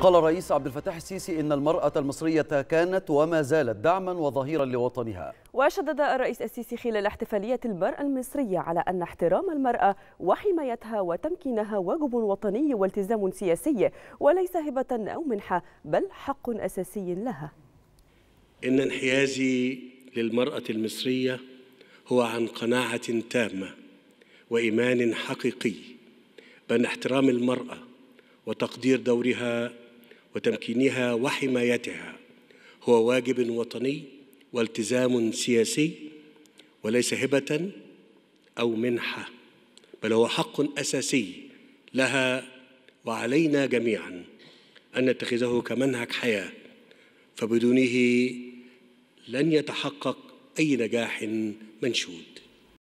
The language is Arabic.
قال الرئيس عبد الفتاح السيسي إن المرأة المصرية كانت وما زالت دعما وظهيرا لوطنها وشدد الرئيس السيسي خلال احتفالية المرأة المصرية على أن احترام المرأة وحمايتها وتمكينها واجب وطني والتزام سياسي وليس هبة أو منحة بل حق أساسي لها إن انحيازي للمرأة المصرية هو عن قناعة تامة وإيمان حقيقي بأن احترام المرأة وتقدير دورها وتمكينها وحمايتها هو واجب وطني والتزام سياسي وليس هبة أو منحة بل هو حق أساسي لها وعلينا جميعا أن نتخذه كمنهج حياة فبدونه لن يتحقق أي نجاح منشود